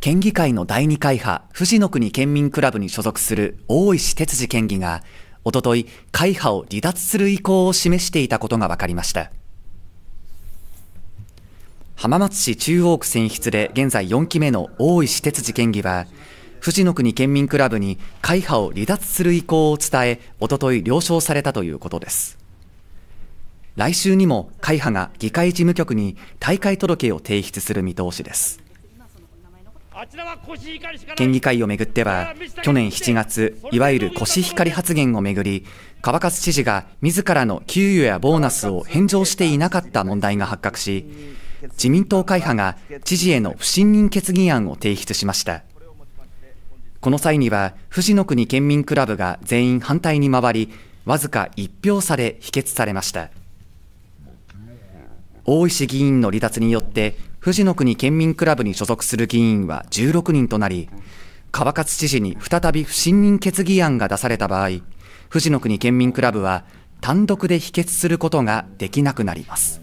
県議会の第2会派、富士の国県民クラブに所属する大石哲司県議が、おととい、会派を離脱する意向を示していたことが分かりました。浜松市中央区選出で現在4期目の大石哲司県議は、富士の国県民クラブに会派を離脱する意向を伝え、おととい了承されたということです。来週にも会派が議会事務局に大会届を提出する見通しです。県議会をめぐっては去年7月いわゆるコシヒカリ発言をめぐり川勝知事が自らの給与やボーナスを返上していなかった問題が発覚し自民党会派が知事への不信任決議案を提出しましたこの際には士の国県民クラブが全員反対に回りわずか1票差で否決されました大石議員の離脱によって富士の国県民クラブに所属する議員は16人となり、川勝知事に再び不信任決議案が出された場合、富士の国県民クラブは単独で否決することができなくなります。